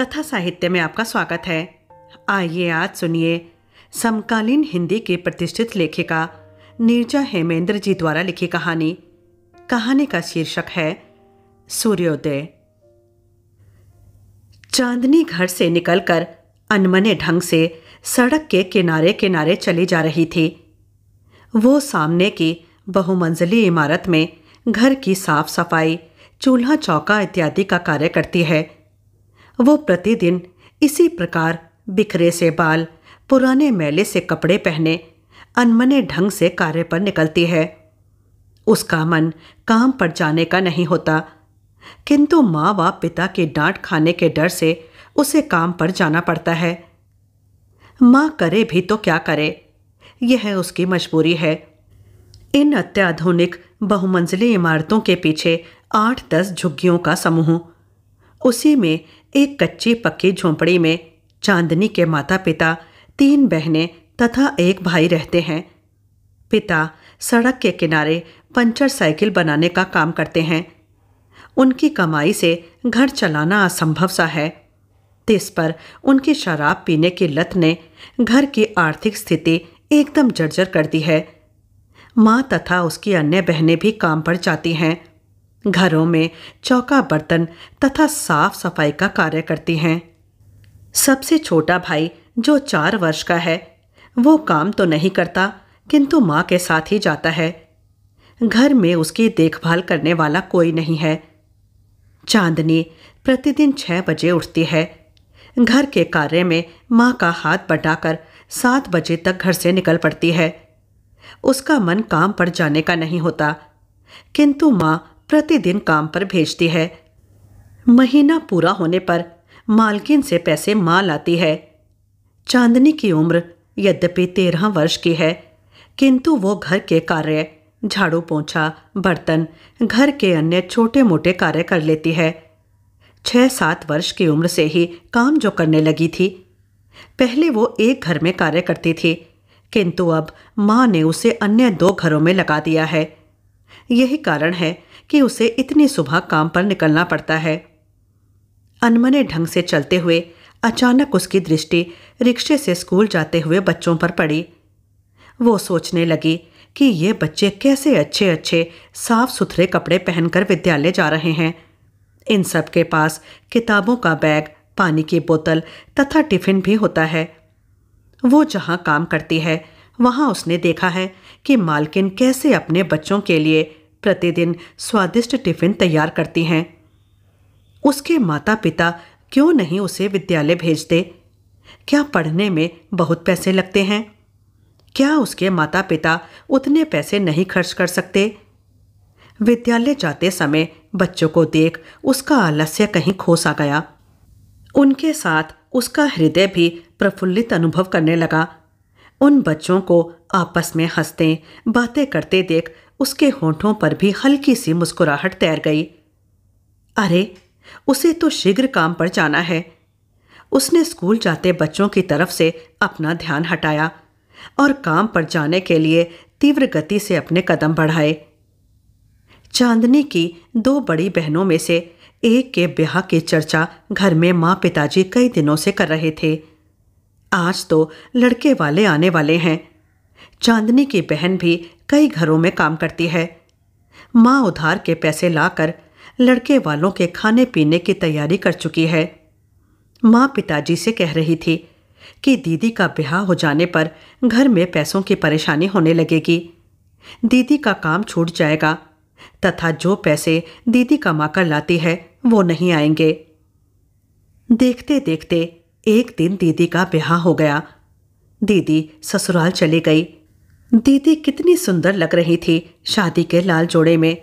कथा साहित्य में आपका स्वागत है आइए आज सुनिए समकालीन हिंदी के प्रतिष्ठित लेखिका नीरजा हेमेंद्र जी द्वारा लिखी कहानी कहानी का शीर्षक है सूर्योदय चांदनी घर से निकलकर अनमने ढंग से सड़क के किनारे किनारे चली जा रही थी वो सामने की बहुमंजली इमारत में घर की साफ सफाई चूल्हा चौका इत्यादि का कार्य करती है वो प्रतिदिन इसी प्रकार बिखरे से बाल पुराने मैले से कपड़े पहने अनमने ढंग से कार्य पर निकलती है उसका मन काम पर जाने का नहीं होता किंतु माँ व पिता की डांट खाने के डर से उसे काम पर जाना पड़ता है माँ करे भी तो क्या करे यह उसकी मजबूरी है इन अत्याधुनिक बहुमंजिली इमारतों के पीछे आठ दस झुग्गियों का समूह उसी में एक कच्चे पक्के झोंपड़ी में चांदनी के माता पिता तीन बहनें तथा एक भाई रहते हैं पिता सड़क के किनारे पंचर साइकिल बनाने का काम करते हैं उनकी कमाई से घर चलाना असंभव सा है तिस पर उनकी शराब पीने की लत ने घर की आर्थिक स्थिति एकदम जर्जर कर दी है माँ तथा उसकी अन्य बहनें भी काम पर जाती हैं घरों में चौका बर्तन तथा साफ सफाई का कार्य करती हैं सबसे छोटा भाई जो चार वर्ष का है वो काम तो नहीं करता किंतु माँ के साथ ही जाता है घर में उसकी देखभाल करने वाला कोई नहीं है चांदनी प्रतिदिन छः बजे उठती है घर के कार्य में माँ का हाथ बटाकर सात बजे तक घर से निकल पड़ती है उसका मन काम पर जाने का नहीं होता किंतु माँ प्रतिदिन काम पर भेजती है महीना पूरा होने पर मालकिन से पैसे माँ लाती है चांदनी की उम्र यद्यपि तेरह वर्ष की है किंतु वो घर के कार्य झाड़ू पोंछा बर्तन घर के अन्य छोटे मोटे कार्य कर लेती है छः सात वर्ष की उम्र से ही काम जो करने लगी थी पहले वो एक घर में कार्य करती थी किंतु अब माँ ने उसे अन्य दो घरों में लगा दिया है यही कारण है कि उसे इतनी सुबह काम पर निकलना पड़ता है अनमने ढंग से चलते हुए अचानक उसकी दृष्टि रिक्शे से स्कूल जाते हुए बच्चों पर पड़ी वो सोचने लगी कि ये बच्चे कैसे अच्छे अच्छे साफ सुथरे कपड़े पहनकर विद्यालय जा रहे हैं इन सब के पास किताबों का बैग पानी की बोतल तथा टिफिन भी होता है वो जहाँ काम करती है वहाँ उसने देखा है कि मालकिन कैसे अपने बच्चों के लिए प्रतिदिन स्वादिष्ट टिफिन तैयार करती हैं उसके माता पिता क्यों नहीं उसे विद्यालय भेजते क्या पढ़ने में बहुत पैसे लगते हैं क्या उसके माता पिता उतने पैसे नहीं खर्च कर सकते विद्यालय जाते समय बच्चों को देख उसका आलस्य कहीं खोस आ गया उनके साथ उसका हृदय भी प्रफुल्लित अनुभव करने लगा उन बच्चों को आपस में हंसते बातें करते देख उसके होठों पर भी हल्की सी मुस्कुराहट तैर गई अरे उसे तो शीघ्र काम पर जाना है उसने स्कूल जाते बच्चों की तरफ से अपना ध्यान हटाया और काम पर जाने के लिए तीव्र गति से अपने कदम बढ़ाए चांदनी की दो बड़ी बहनों में से एक के ब्याह की चर्चा घर में माँ पिताजी कई दिनों से कर रहे थे आज तो लड़के वाले आने वाले हैं चांदनी की बहन भी कई घरों में काम करती है माँ उधार के पैसे लाकर लड़के वालों के खाने पीने की तैयारी कर चुकी है माँ पिताजी से कह रही थी कि दीदी का ब्याह हो जाने पर घर में पैसों की परेशानी होने लगेगी दीदी का काम छूट जाएगा तथा जो पैसे दीदी कमाकर लाती है वो नहीं आएंगे देखते देखते एक दिन दीदी का ब्याह हो गया दीदी ससुराल चली गई दीदी कितनी सुंदर लग रही थी शादी के लाल जोड़े में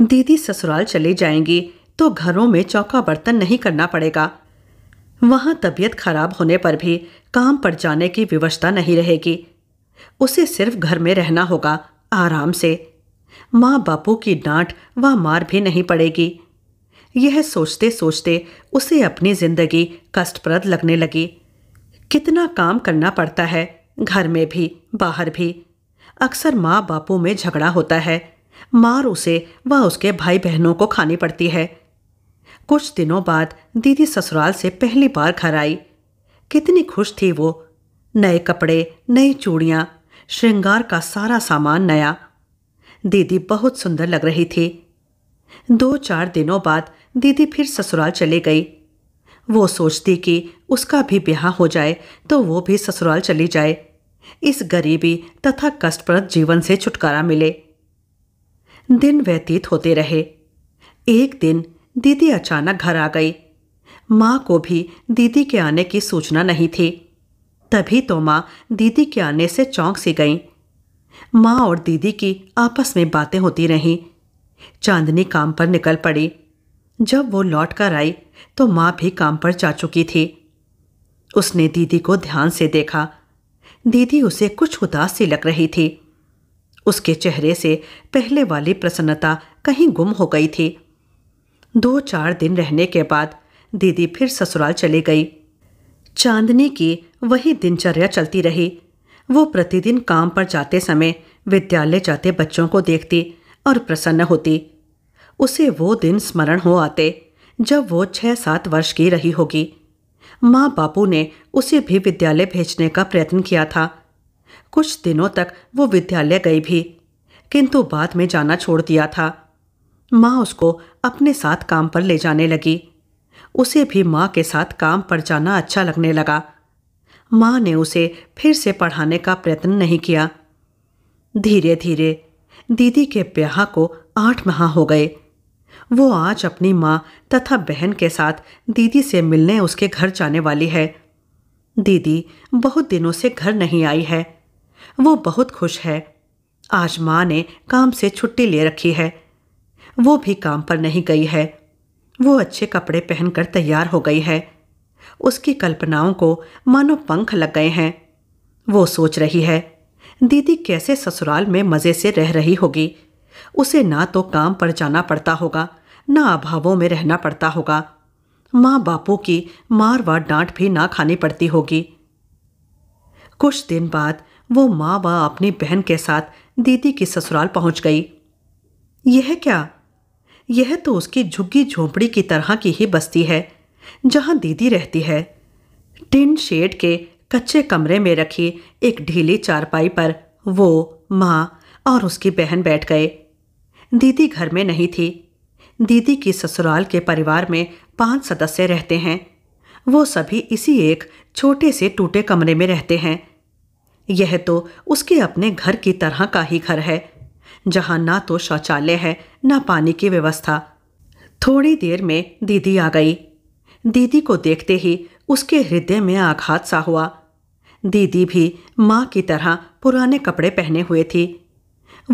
दीदी ससुराल चली जाएंगी तो घरों में चौका बर्तन नहीं करना पड़ेगा वहाँ तबीयत खराब होने पर भी काम पर जाने की विवशता नहीं रहेगी उसे सिर्फ घर में रहना होगा आराम से माँ बापू की डांट व मार भी नहीं पड़ेगी यह सोचते सोचते उसे अपनी जिंदगी कष्टप्रद लगने लगी कितना काम करना पड़ता है घर में भी बाहर भी अक्सर माँ बापों में झगड़ा होता है मार उसे व उसके भाई बहनों को खानी पड़ती है कुछ दिनों बाद दीदी ससुराल से पहली बार घर आई कितनी खुश थी वो नए कपड़े नई चूड़ियाँ श्रृंगार का सारा सामान नया दीदी बहुत सुंदर लग रही थी दो चार दिनों बाद दीदी फिर ससुराल चली गई वो सोचती कि उसका भी ब्याह हो जाए तो वो भी ससुराल चली जाए इस गरीबी तथा कष्टप्रद जीवन से छुटकारा मिले दिन व्यतीत होते रहे एक दिन दीदी अचानक घर आ गई माँ को भी दीदी के आने की सूचना नहीं थी तभी तो माँ दीदी के आने से चौंक सी गईं माँ और दीदी की आपस में बातें होती रहीं चांदनी काम पर निकल पड़ी जब वो लौट कर आई तो माँ भी काम पर जा चुकी थी उसने दीदी को ध्यान से देखा दीदी उसे कुछ उदासी लग रही थी उसके चेहरे से पहले वाली प्रसन्नता कहीं गुम हो गई थी दो चार दिन रहने के बाद दीदी फिर ससुराल चली गई चांदनी की वही दिनचर्या चलती रही वो प्रतिदिन काम पर जाते समय विद्यालय जाते बच्चों को देखती और प्रसन्न होती उसे वो दिन स्मरण हो आते जब वो छः सात वर्ष की रही होगी माँ बापू ने उसे भी विद्यालय भेजने का प्रयत्न किया था कुछ दिनों तक वो विद्यालय गई भी किंतु बाद में जाना छोड़ दिया था माँ उसको अपने साथ काम पर ले जाने लगी उसे भी माँ के साथ काम पर जाना अच्छा लगने लगा माँ ने उसे फिर से पढ़ाने का प्रयत्न नहीं किया धीरे धीरे दीदी के ब्याह को आठ माह हो गए वो आज अपनी माँ तथा बहन के साथ दीदी से मिलने उसके घर जाने वाली है दीदी बहुत दिनों से घर नहीं आई है वो बहुत खुश है आज माँ ने काम से छुट्टी ले रखी है वो भी काम पर नहीं गई है वो अच्छे कपड़े पहनकर तैयार हो गई है उसकी कल्पनाओं को मानो पंख लग गए हैं वो सोच रही है दीदी कैसे ससुराल में मज़े से रह रही होगी उसे ना तो काम पर जाना पड़ता होगा ना अभावों में रहना पड़ता होगा माँ बापों की मार व डांट भी ना खानी पड़ती होगी कुछ दिन बाद वो माँ व अपनी बहन के साथ दीदी की ससुराल पहुंच गई यह क्या यह तो उसकी झुग्गी झोंपड़ी की तरह की ही बस्ती है जहाँ दीदी रहती है टिन शेड के कच्चे कमरे में रखी एक ढीली चारपाई पर वो माँ और उसकी बहन बैठ गए दीदी घर में नहीं थी दीदी की ससुराल के परिवार में पांच सदस्य रहते हैं वो सभी इसी एक छोटे से टूटे कमरे में रहते हैं यह तो उसके अपने घर की तरह का ही घर है जहाँ ना तो शौचालय है ना पानी की व्यवस्था थोड़ी देर में दीदी आ गई दीदी को देखते ही उसके हृदय में आघात सा हुआ दीदी भी माँ की तरह पुराने कपड़े पहने हुए थी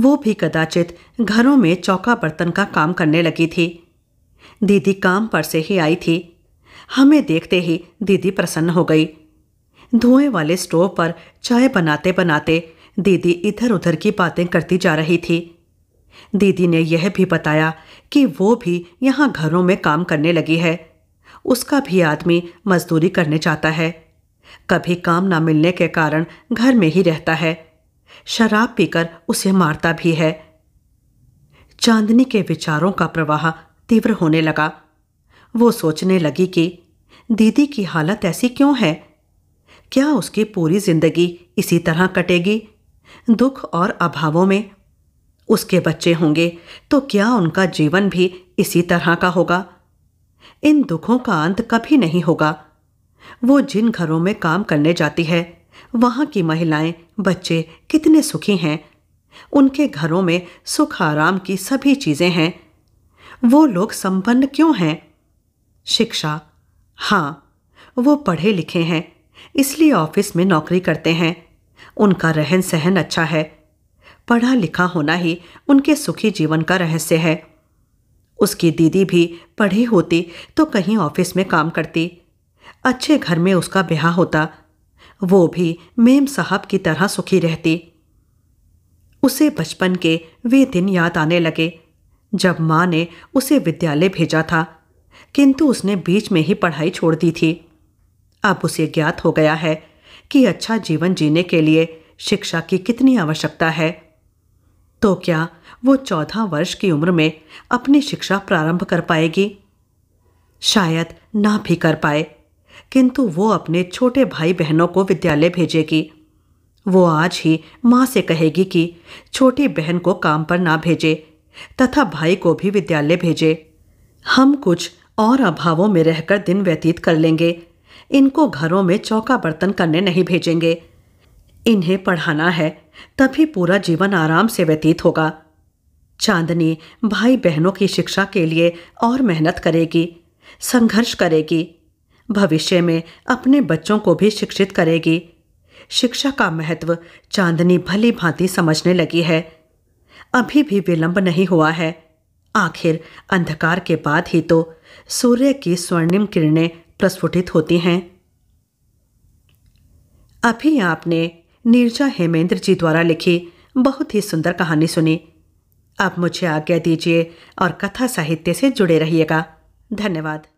वो भी कदाचित घरों में चौका बर्तन का काम करने लगी थी दीदी काम पर से ही आई थी हमें देखते ही दीदी प्रसन्न हो गई धुएं वाले स्टोव पर चाय बनाते बनाते दीदी इधर उधर की बातें करती जा रही थी दीदी ने यह भी बताया कि वो भी यहाँ घरों में काम करने लगी है उसका भी आदमी मजदूरी करने जाता है कभी काम ना मिलने के कारण घर में ही रहता है शराब पीकर उसे मारता भी है चांदनी के विचारों का प्रवाह तीव्र होने लगा वो सोचने लगी कि दीदी की हालत ऐसी क्यों है क्या उसकी पूरी जिंदगी इसी तरह कटेगी दुख और अभावों में उसके बच्चे होंगे तो क्या उनका जीवन भी इसी तरह का होगा इन दुखों का अंत कभी नहीं होगा वो जिन घरों में काम करने जाती है वहाँ की महिलाएं बच्चे कितने सुखी हैं उनके घरों में सुख आराम की सभी चीज़ें हैं वो लोग संपन्न क्यों हैं शिक्षा हाँ वो पढ़े लिखे हैं इसलिए ऑफिस में नौकरी करते हैं उनका रहन सहन अच्छा है पढ़ा लिखा होना ही उनके सुखी जीवन का रहस्य है उसकी दीदी भी पढ़ी होती तो कहीं ऑफिस में काम करती अच्छे घर में उसका ब्याह होता वो भी मेम साहब की तरह सुखी रहती उसे बचपन के वे दिन याद आने लगे जब माँ ने उसे विद्यालय भेजा था किंतु उसने बीच में ही पढ़ाई छोड़ दी थी अब उसे ज्ञात हो गया है कि अच्छा जीवन जीने के लिए शिक्षा की कितनी आवश्यकता है तो क्या वो चौदह वर्ष की उम्र में अपनी शिक्षा प्रारंभ कर पाएगी शायद ना भी कर पाए किंतु वो अपने छोटे भाई बहनों को विद्यालय भेजेगी वो आज ही माँ से कहेगी कि छोटी बहन को काम पर ना भेजे तथा भाई को भी विद्यालय भेजे हम कुछ और अभावों में रहकर दिन व्यतीत कर लेंगे इनको घरों में चौका बर्तन करने नहीं भेजेंगे इन्हें पढ़ाना है तभी पूरा जीवन आराम से व्यतीत होगा चांदनी भाई बहनों की शिक्षा के लिए और मेहनत करेगी संघर्ष करेगी भविष्य में अपने बच्चों को भी शिक्षित करेगी शिक्षा का महत्व चांदनी भली भांति समझने लगी है अभी भी विलंब नहीं हुआ है आखिर अंधकार के बाद ही तो सूर्य की स्वर्णिम किरणें प्रस्फुटित होती हैं अभी आपने नीरजा हेमेंद्र जी द्वारा लिखी बहुत ही सुंदर कहानी सुनी अब मुझे आज्ञा दीजिए और कथा साहित्य से जुड़े रहिएगा धन्यवाद